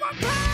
my power.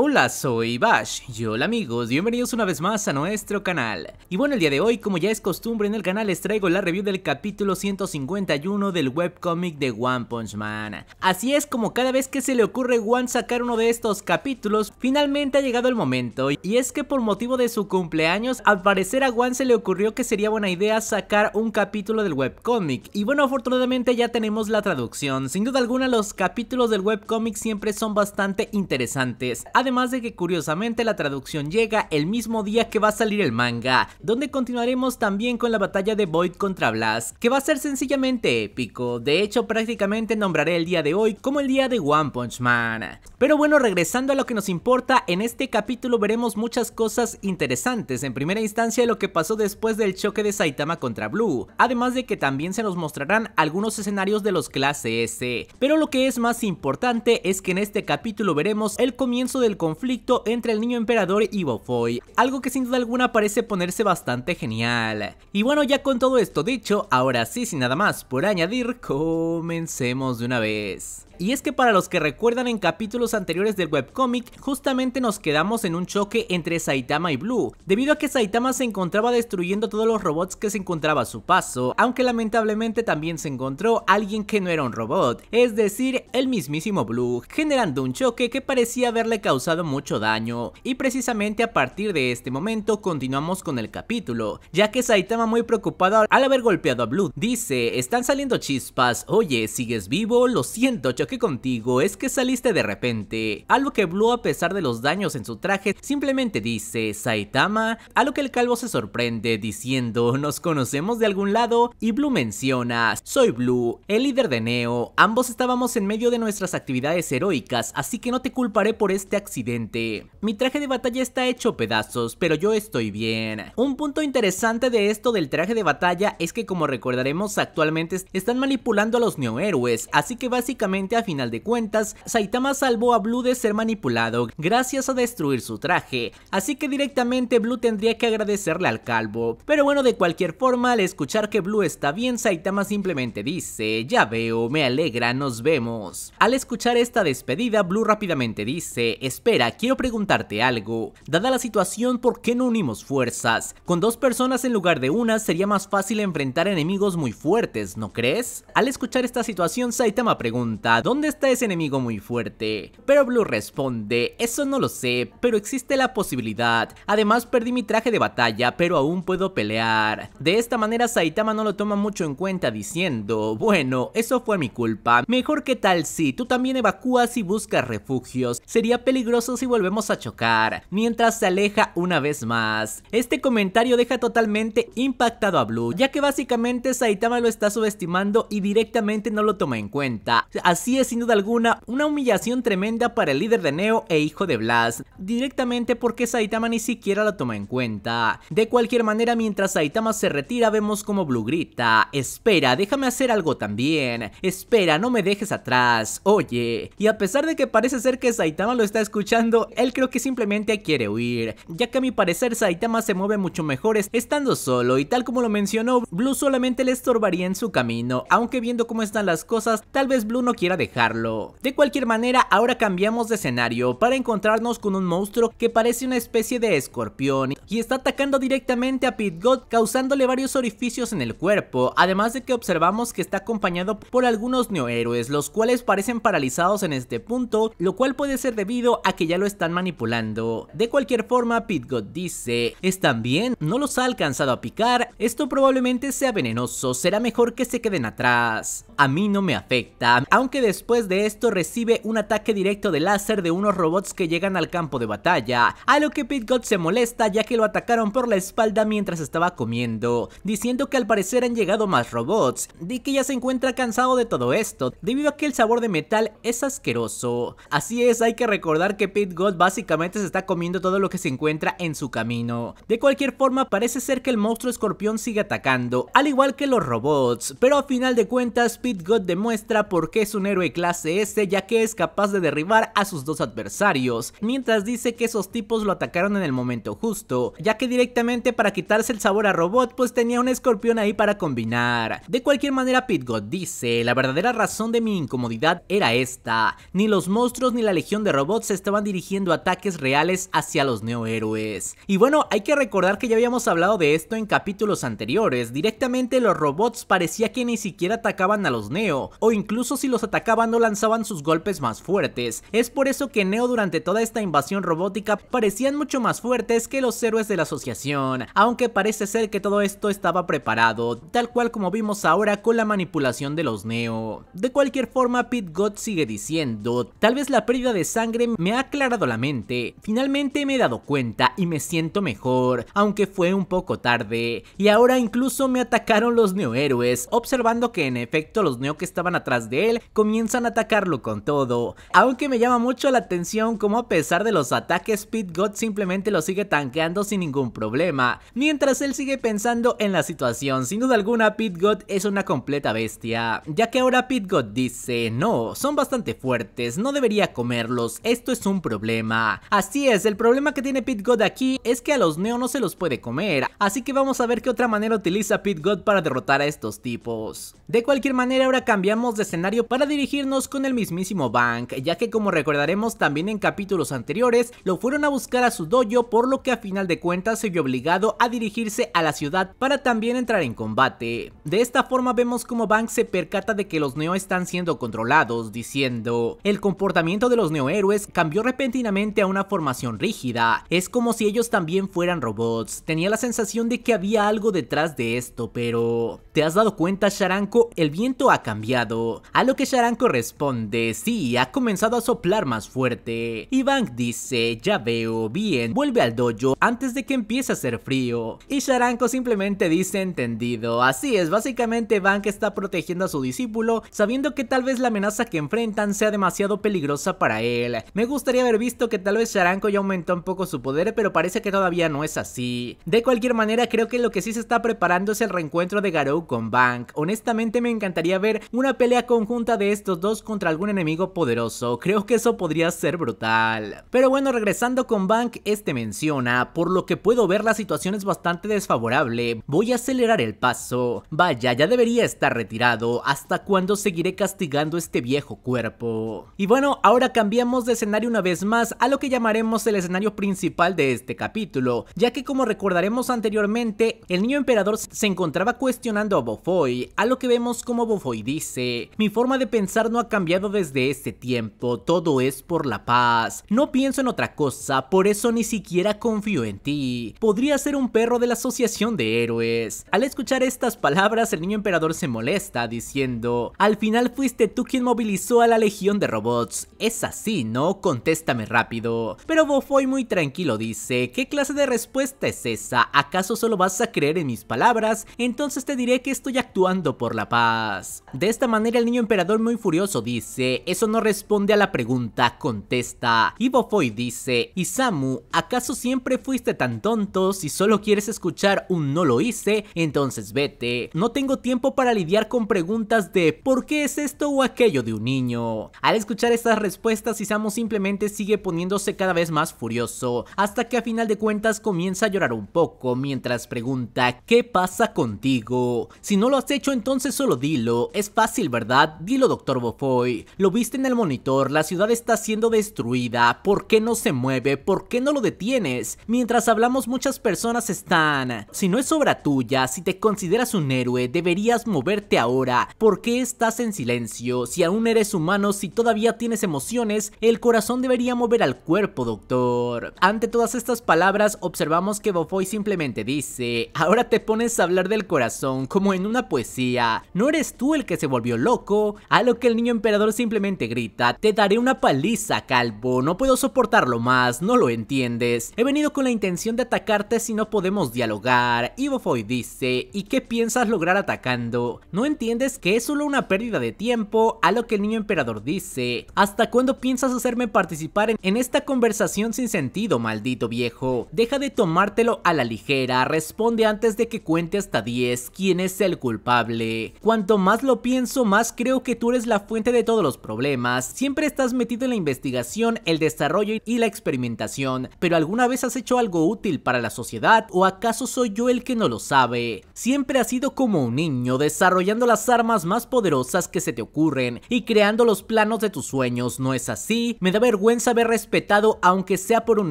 Hola, soy Bash y hola amigos, bienvenidos una vez más a nuestro canal. Y bueno, el día de hoy, como ya es costumbre en el canal, les traigo la review del capítulo 151 del webcomic de One Punch Man. Así es como cada vez que se le ocurre One sacar uno de estos capítulos, finalmente ha llegado el momento. Y es que por motivo de su cumpleaños, al parecer a One se le ocurrió que sería buena idea sacar un capítulo del webcomic. Y bueno, afortunadamente ya tenemos la traducción. Sin duda alguna, los capítulos del webcomic siempre son bastante interesantes además de que curiosamente la traducción llega el mismo día que va a salir el manga, donde continuaremos también con la batalla de Void contra Blast, que va a ser sencillamente épico, de hecho prácticamente nombraré el día de hoy como el día de One Punch Man. Pero bueno, regresando a lo que nos importa, en este capítulo veremos muchas cosas interesantes, en primera instancia lo que pasó después del choque de Saitama contra Blue, además de que también se nos mostrarán algunos escenarios de los clases. S, pero lo que es más importante es que en este capítulo veremos el comienzo del conflicto entre el niño emperador y Bofoy, algo que sin duda alguna parece ponerse bastante genial. Y bueno, ya con todo esto dicho, ahora sí, sin nada más por añadir, comencemos de una vez y es que para los que recuerdan en capítulos anteriores del webcomic, justamente nos quedamos en un choque entre Saitama y Blue, debido a que Saitama se encontraba destruyendo todos los robots que se encontraba a su paso, aunque lamentablemente también se encontró alguien que no era un robot, es decir, el mismísimo Blue, generando un choque que parecía haberle causado mucho daño, y precisamente a partir de este momento continuamos con el capítulo, ya que Saitama muy preocupado al haber golpeado a Blue, dice, están saliendo chispas, oye, ¿sigues vivo? Lo siento, que contigo es que saliste de repente, algo que Blue a pesar de los daños en su traje simplemente dice Saitama, a lo que el calvo se sorprende diciendo nos conocemos de algún lado y Blue menciona soy Blue, el líder de Neo, ambos estábamos en medio de nuestras actividades heroicas así que no te culparé por este accidente. Mi traje de batalla está hecho pedazos pero yo estoy bien. Un punto interesante de esto del traje de batalla es que como recordaremos actualmente están manipulando a los neohéroes así que básicamente a final de cuentas, Saitama salvó a Blue de ser manipulado gracias a destruir su traje, así que directamente Blue tendría que agradecerle al calvo. Pero bueno, de cualquier forma, al escuchar que Blue está bien, Saitama simplemente dice, ya veo, me alegra, nos vemos. Al escuchar esta despedida, Blue rápidamente dice, espera, quiero preguntarte algo. Dada la situación, ¿por qué no unimos fuerzas? Con dos personas en lugar de una sería más fácil enfrentar enemigos muy fuertes, ¿no crees? Al escuchar esta situación, Saitama pregunta, dónde está ese enemigo muy fuerte. Pero Blue responde, eso no lo sé, pero existe la posibilidad. Además perdí mi traje de batalla, pero aún puedo pelear. De esta manera Saitama no lo toma mucho en cuenta diciendo, bueno, eso fue mi culpa. Mejor que tal si tú también evacúas y buscas refugios. Sería peligroso si volvemos a chocar. Mientras se aleja una vez más. Este comentario deja totalmente impactado a Blue, ya que básicamente Saitama lo está subestimando y directamente no lo toma en cuenta. Así sin duda alguna una humillación tremenda para el líder de Neo e hijo de Blast, directamente porque Saitama ni siquiera la toma en cuenta. De cualquier manera, mientras Saitama se retira, vemos como Blue grita, espera, déjame hacer algo también, espera, no me dejes atrás, oye. Y a pesar de que parece ser que Saitama lo está escuchando, él creo que simplemente quiere huir, ya que a mi parecer Saitama se mueve mucho mejor estando solo y tal como lo mencionó, Blue solamente le estorbaría en su camino, aunque viendo cómo están las cosas, tal vez Blue no quiera dejarlo. De cualquier manera, ahora cambiamos de escenario para encontrarnos con un monstruo que parece una especie de escorpión y está atacando directamente a Pit God causándole varios orificios en el cuerpo, además de que observamos que está acompañado por algunos neohéroes, los cuales parecen paralizados en este punto, lo cual puede ser debido a que ya lo están manipulando. De cualquier forma, Pit God dice, están bien, no los ha alcanzado a picar, esto probablemente sea venenoso, será mejor que se queden atrás. A mí no me afecta, aunque de después de esto recibe un ataque directo de láser de unos robots que llegan al campo de batalla, a lo que Pit God se molesta ya que lo atacaron por la espalda mientras estaba comiendo, diciendo que al parecer han llegado más robots, de que ya se encuentra cansado de todo esto, debido a que el sabor de metal es asqueroso. Así es, hay que recordar que Pit God básicamente se está comiendo todo lo que se encuentra en su camino. De cualquier forma, parece ser que el monstruo escorpión sigue atacando, al igual que los robots, pero a final de cuentas Pit God demuestra por qué es un héroe de clase S ya que es capaz de derribar a sus dos adversarios, mientras dice que esos tipos lo atacaron en el momento justo, ya que directamente para quitarse el sabor a robot pues tenía un escorpión ahí para combinar. De cualquier manera God dice, la verdadera razón de mi incomodidad era esta, ni los monstruos ni la legión de robots estaban dirigiendo ataques reales hacia los Neo-Héroes Y bueno, hay que recordar que ya habíamos hablado de esto en capítulos anteriores, directamente los robots parecía que ni siquiera atacaban a los neo, o incluso si los atacaban acabando lanzaban sus golpes más fuertes. Es por eso que Neo durante toda esta invasión robótica parecían mucho más fuertes que los héroes de la asociación, aunque parece ser que todo esto estaba preparado, tal cual como vimos ahora con la manipulación de los Neo. De cualquier forma, Pit God sigue diciendo, tal vez la pérdida de sangre me ha aclarado la mente, finalmente me he dado cuenta y me siento mejor, aunque fue un poco tarde, y ahora incluso me atacaron los héroes, observando que en efecto los neo que estaban atrás de él comienzan comienzan a atacarlo con todo. Aunque me llama mucho la atención como a pesar de los ataques, Pit God simplemente lo sigue tanqueando sin ningún problema, mientras él sigue pensando en la situación. Sin duda alguna, Pit God es una completa bestia, ya que ahora Pit God dice, no, son bastante fuertes, no debería comerlos, esto es un problema. Así es, el problema que tiene Pit God aquí es que a los Neo no se los puede comer, así que vamos a ver qué otra manera utiliza Pit God para derrotar a estos tipos. De cualquier manera, ahora cambiamos de escenario para dirigir dirigirnos con el mismísimo Bank, ya que como recordaremos también en capítulos anteriores, lo fueron a buscar a su dojo, por lo que a final de cuentas se vio obligado a dirigirse a la ciudad para también entrar en combate. De esta forma vemos como Bank se percata de que los Neo están siendo controlados, diciendo, el comportamiento de los Neo héroes cambió repentinamente a una formación rígida, es como si ellos también fueran robots, tenía la sensación de que había algo detrás de esto, pero... ¿Te has dado cuenta Sharanko? El viento ha cambiado, a lo que Sharanko Corresponde, sí, ha comenzado a soplar más fuerte. Y Bank dice, ya veo, bien, vuelve al dojo antes de que empiece a hacer frío. Y Sharanko simplemente dice, entendido. Así es, básicamente Bank está protegiendo a su discípulo, sabiendo que tal vez la amenaza que enfrentan sea demasiado peligrosa para él. Me gustaría haber visto que tal vez Sharanko ya aumentó un poco su poder, pero parece que todavía no es así. De cualquier manera, creo que lo que sí se está preparando es el reencuentro de Garou con Bank. Honestamente me encantaría ver una pelea conjunta de estos dos contra algún enemigo poderoso, creo que eso podría ser brutal. Pero bueno, regresando con Bank, este menciona, por lo que puedo ver la situación es bastante desfavorable, voy a acelerar el paso. Vaya, ya debería estar retirado, ¿hasta cuándo seguiré castigando este viejo cuerpo? Y bueno, ahora cambiamos de escenario una vez más a lo que llamaremos el escenario principal de este capítulo, ya que como recordaremos anteriormente, el niño emperador se encontraba cuestionando a Bofoy, a lo que vemos como Bofoy dice, mi forma de pensar no ha cambiado desde este tiempo, todo es por la paz. No pienso en otra cosa, por eso ni siquiera confío en ti. Podría ser un perro de la Asociación de Héroes. Al escuchar estas palabras, el niño emperador se molesta, diciendo, al final fuiste tú quien movilizó a la legión de robots. Es así, ¿no? Contéstame rápido. Pero Bofoy muy tranquilo dice, ¿qué clase de respuesta es esa? ¿Acaso solo vas a creer en mis palabras? Entonces te diré que estoy actuando por la paz. De esta manera el niño emperador muy Furioso dice, eso no responde a la pregunta, contesta. Y Bofoy dice, Isamu, ¿acaso siempre fuiste tan tonto? Si solo quieres escuchar un no lo hice, entonces vete. No tengo tiempo para lidiar con preguntas de ¿por qué es esto o aquello de un niño? Al escuchar estas respuestas, Isamu simplemente sigue poniéndose cada vez más furioso, hasta que a final de cuentas comienza a llorar un poco mientras pregunta ¿qué pasa contigo? Si no lo has hecho entonces solo dilo, es fácil verdad, dilo doctor Doctor Bofoy. Lo viste en el monitor, la ciudad está siendo destruida, ¿por qué no se mueve? ¿Por qué no lo detienes? Mientras hablamos muchas personas están... Si no es obra tuya, si te consideras un héroe, deberías moverte ahora. ¿Por qué estás en silencio? Si aún eres humano, si todavía tienes emociones, el corazón debería mover al cuerpo, doctor. Ante todas estas palabras, observamos que Bofoy simplemente dice, ahora te pones a hablar del corazón como en una poesía. ¿No eres tú el que se volvió loco? A lo que el niño emperador simplemente grita, te daré una paliza, calvo, no puedo soportarlo más, no lo entiendes. He venido con la intención de atacarte si no podemos dialogar. Ivofoy dice, ¿y qué piensas lograr atacando? ¿No entiendes que es solo una pérdida de tiempo? A lo que el niño emperador dice, ¿hasta cuándo piensas hacerme participar en, esta conversación sin sentido, maldito viejo? Deja de tomártelo a la ligera, responde antes de que cuente hasta 10 quién es el culpable. Cuanto más lo pienso, más creo que tú eres la fuente de todos los problemas, siempre estás metido en la investigación, el desarrollo y la experimentación, pero ¿alguna vez has hecho algo útil para la sociedad o acaso soy yo el que no lo sabe? Siempre has sido como un niño, desarrollando las armas más poderosas que se te ocurren y creando los planos de tus sueños, ¿no es así? Me da vergüenza haber respetado, aunque sea por un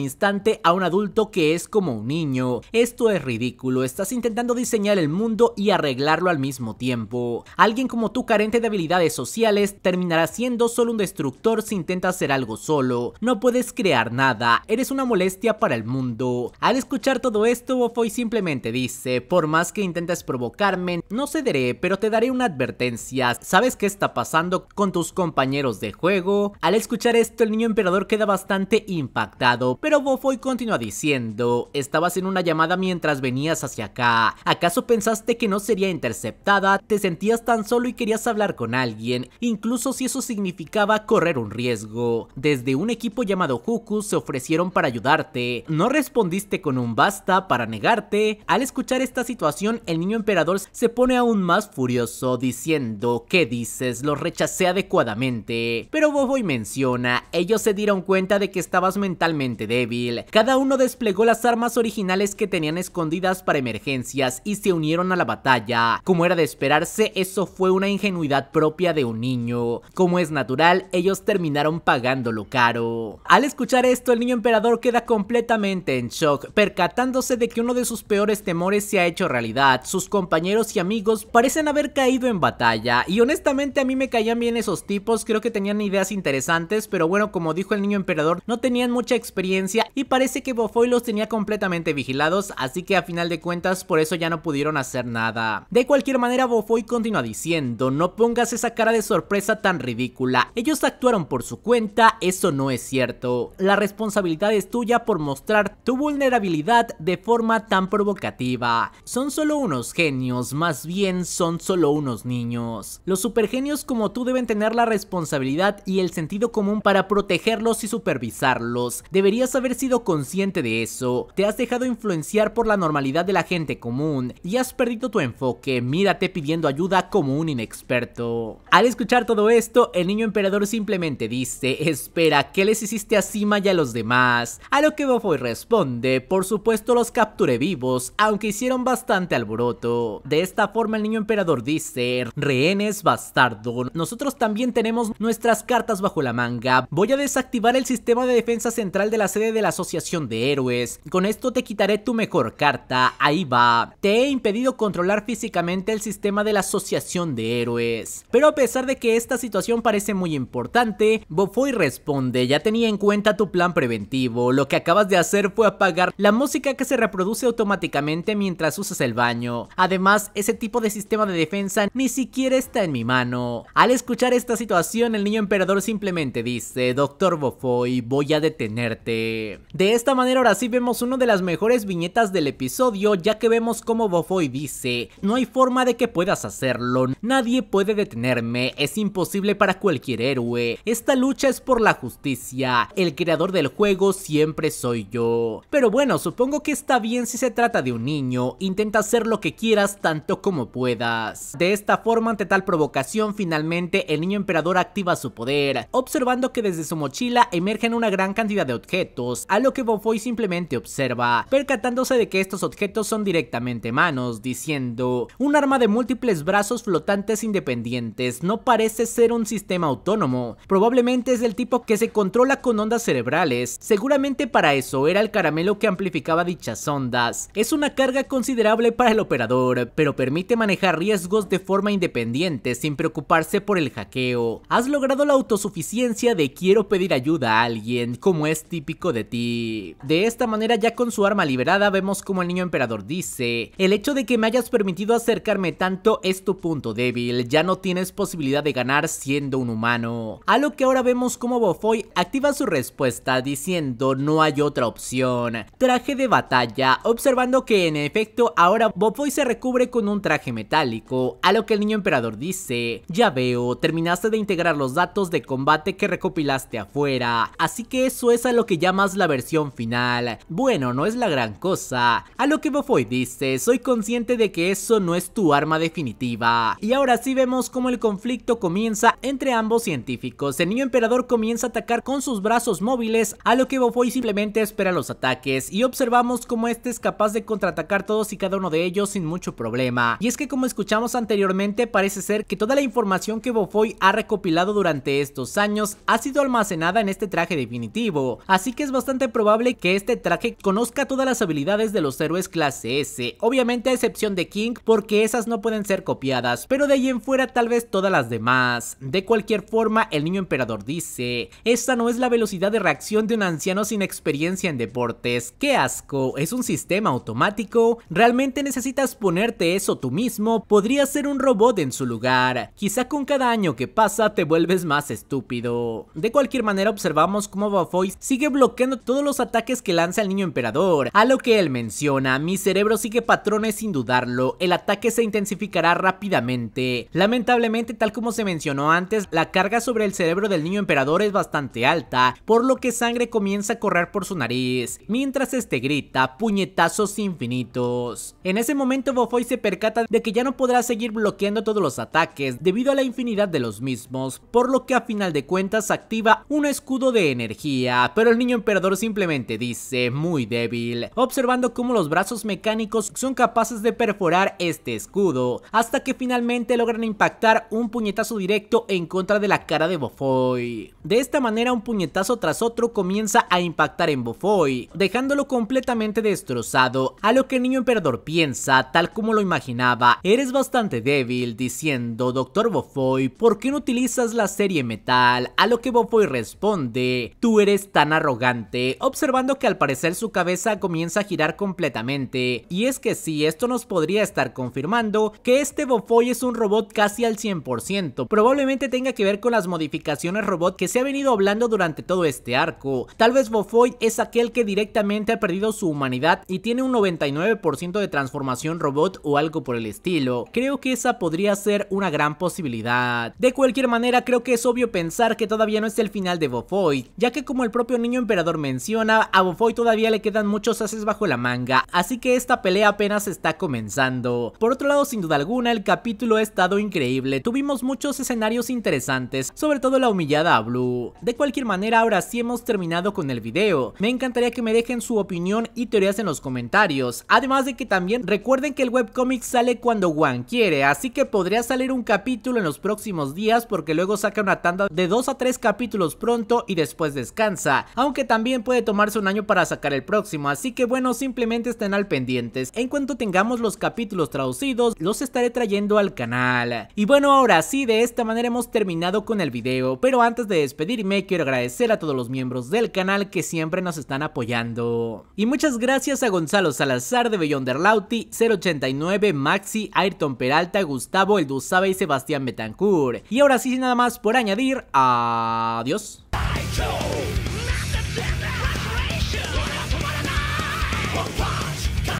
instante, a un adulto que es como un niño. Esto es ridículo, estás intentando diseñar el mundo y arreglarlo al mismo tiempo. Alguien como tú carente de habilidades sociales, ...terminará siendo solo un destructor si intentas hacer algo solo. No puedes crear nada, eres una molestia para el mundo. Al escuchar todo esto, Bofoy simplemente dice, por más que intentes provocarme, no cederé, pero te daré una advertencia. ¿Sabes qué está pasando con tus compañeros de juego? Al escuchar esto, el niño emperador queda bastante impactado, pero Bofoy continúa diciendo, estabas en una llamada mientras venías hacia acá. ¿Acaso pensaste que no sería interceptada? ¿Te sentías tan solo y querías hablar con alguien? incluso si eso significaba correr un riesgo. Desde un equipo llamado Huku se ofrecieron para ayudarte, no respondiste con un basta para negarte. Al escuchar esta situación, el niño emperador se pone aún más furioso, diciendo, ¿qué dices? Lo rechacé adecuadamente. Pero Boboy menciona, ellos se dieron cuenta de que estabas mentalmente débil. Cada uno desplegó las armas originales que tenían escondidas para emergencias y se unieron a la batalla. Como era de esperarse, eso fue una ingenuidad propia de un como es natural, ellos terminaron pagándolo caro. Al escuchar esto, el niño emperador queda completamente en shock, percatándose de que uno de sus peores temores se ha hecho realidad. Sus compañeros y amigos parecen haber caído en batalla, y honestamente a mí me caían bien esos tipos, creo que tenían ideas interesantes, pero bueno, como dijo el niño emperador, no tenían mucha experiencia y parece que Bofoy los tenía completamente vigilados, así que a final de cuentas por eso ya no pudieron hacer nada. De cualquier manera, Bofoy continúa diciendo, no pongas esa cara de sorpresa sorpresa tan ridícula. Ellos actuaron por su cuenta, eso no es cierto. La responsabilidad es tuya por mostrar tu vulnerabilidad de forma tan provocativa. Son solo unos genios, más bien son solo unos niños. Los supergenios como tú deben tener la responsabilidad y el sentido común para protegerlos y supervisarlos. Deberías haber sido consciente de eso. Te has dejado influenciar por la normalidad de la gente común y has perdido tu enfoque. Mírate pidiendo ayuda como un inexperto. Alex escuchar todo esto, el niño emperador simplemente dice, espera, ¿qué les hiciste a Sima y a los demás? A lo que Bofoy responde, por supuesto los capturé vivos, aunque hicieron bastante alboroto. De esta forma el niño emperador dice, rehenes bastardo, nosotros también tenemos nuestras cartas bajo la manga, voy a desactivar el sistema de defensa central de la sede de la asociación de héroes, con esto te quitaré tu mejor carta, ahí va. Te he impedido controlar físicamente el sistema de la asociación de héroes, pero a pesar de que esta situación parece muy importante, Bofoy responde, ya tenía en cuenta tu plan preventivo, lo que acabas de hacer fue apagar la música que se reproduce automáticamente mientras usas el baño. Además, ese tipo de sistema de defensa ni siquiera está en mi mano. Al escuchar esta situación, el niño emperador simplemente dice, Doctor Bofoy, voy a detenerte. De esta manera ahora sí vemos una de las mejores viñetas del episodio, ya que vemos cómo Bofoy dice, no hay forma de que puedas hacerlo, nadie puede detenerme, es imposible para cualquier héroe. Esta lucha es por la justicia. El creador del juego siempre soy yo. Pero bueno, supongo que está bien si se trata de un niño. Intenta hacer lo que quieras tanto como puedas. De esta forma, ante tal provocación, finalmente el niño emperador activa su poder, observando que desde su mochila emergen una gran cantidad de objetos, a lo que Bonfoy simplemente observa, percatándose de que estos objetos son directamente manos, diciendo, un arma de múltiples brazos flotantes independientes no parece ser un sistema autónomo, probablemente es del tipo que se controla con ondas cerebrales, seguramente para eso era el caramelo que amplificaba dichas ondas. Es una carga considerable para el operador, pero permite manejar riesgos de forma independiente sin preocuparse por el hackeo. Has logrado la autosuficiencia de quiero pedir ayuda a alguien, como es típico de ti. De esta manera ya con su arma liberada vemos como el niño emperador dice, el hecho de que me hayas permitido acercarme tanto es tu punto débil, ya no tienes posibilidad de ganar siendo un humano. A lo que ahora vemos como Bofoy activa su respuesta diciendo no hay otra opción. Traje de batalla, observando que en efecto ahora Bofoy se recubre con un traje metálico, a lo que el niño emperador dice, ya veo, terminaste de integrar los datos de combate que recopilaste afuera, así que eso es a lo que llamas la versión final. Bueno, no es la gran cosa. A lo que Bofoy dice, soy consciente de que eso no es tu arma definitiva. Y ahora sí vemos como el conflicto comienza entre ambos científicos. El niño emperador comienza a atacar con sus brazos móviles, a lo que Bofoy simplemente espera los ataques, y observamos cómo este es capaz de contraatacar todos y cada uno de ellos sin mucho problema. Y es que como escuchamos anteriormente, parece ser que toda la información que Bofoy ha recopilado durante estos años ha sido almacenada en este traje definitivo, así que es bastante probable que este traje conozca todas las habilidades de los héroes clase S, obviamente a excepción de King porque esas no pueden ser copiadas, pero de ahí en fuera tal vez todas las de más, De cualquier forma, el niño emperador dice, esta no es la velocidad de reacción de un anciano sin experiencia en deportes. ¡Qué asco! ¿Es un sistema automático? ¿Realmente necesitas ponerte eso tú mismo? Podría ser un robot en su lugar. Quizá con cada año que pasa te vuelves más estúpido. De cualquier manera, observamos cómo Bafoy sigue bloqueando todos los ataques que lanza el niño emperador. A lo que él menciona, mi cerebro sigue patrones sin dudarlo. El ataque se intensificará rápidamente. Lamentablemente, tal como como se mencionó antes, la carga sobre el cerebro del niño emperador es bastante alta, por lo que sangre comienza a correr por su nariz, mientras este grita puñetazos infinitos. En ese momento Bofoy se percata de que ya no podrá seguir bloqueando todos los ataques debido a la infinidad de los mismos, por lo que a final de cuentas activa un escudo de energía, pero el niño emperador simplemente dice muy débil, observando cómo los brazos mecánicos son capaces de perforar este escudo, hasta que finalmente logran impactar un puñetazo puñetazo directo en contra de la cara de Bofoy. De esta manera un puñetazo tras otro comienza a impactar en Bofoy, dejándolo completamente destrozado, a lo que el niño emperador piensa, tal como lo imaginaba, eres bastante débil, diciendo, Doctor Bofoy, ¿por qué no utilizas la serie metal? A lo que Bofoy responde, tú eres tan arrogante, observando que al parecer su cabeza comienza a girar completamente, y es que sí, esto nos podría estar confirmando que este Bofoy es un robot casi al 100%, Probablemente tenga que ver con las modificaciones robot que se ha venido hablando durante todo este arco. Tal vez Bofoy es aquel que directamente ha perdido su humanidad y tiene un 99% de transformación robot o algo por el estilo. Creo que esa podría ser una gran posibilidad. De cualquier manera, creo que es obvio pensar que todavía no es el final de Bofoy, ya que como el propio niño emperador menciona, a Bofoy todavía le quedan muchos haces bajo la manga, así que esta pelea apenas está comenzando. Por otro lado, sin duda alguna, el capítulo ha estado increíble. Tuvimos muchos escenarios interesantes, sobre todo la humillada a Blue. De cualquier manera, ahora sí hemos terminado con el video. Me encantaría que me dejen su opinión y teorías en los comentarios. Además de que también recuerden que el webcomic sale cuando Juan quiere, así que podría salir un capítulo en los próximos días porque luego saca una tanda de 2 a 3 capítulos pronto y después descansa, aunque también puede tomarse un año para sacar el próximo, así que bueno, simplemente estén al pendientes. En cuanto tengamos los capítulos traducidos, los estaré trayendo al canal. Y bueno, ahora sí y de esta manera hemos terminado con el video, pero antes de despedirme quiero agradecer a todos los miembros del canal que siempre nos están apoyando. Y muchas gracias a Gonzalo Salazar de Beyonder Lauti, 089, Maxi, Ayrton Peralta, Gustavo El y Sebastián Betancourt. Y ahora sí, nada más por añadir, adiós.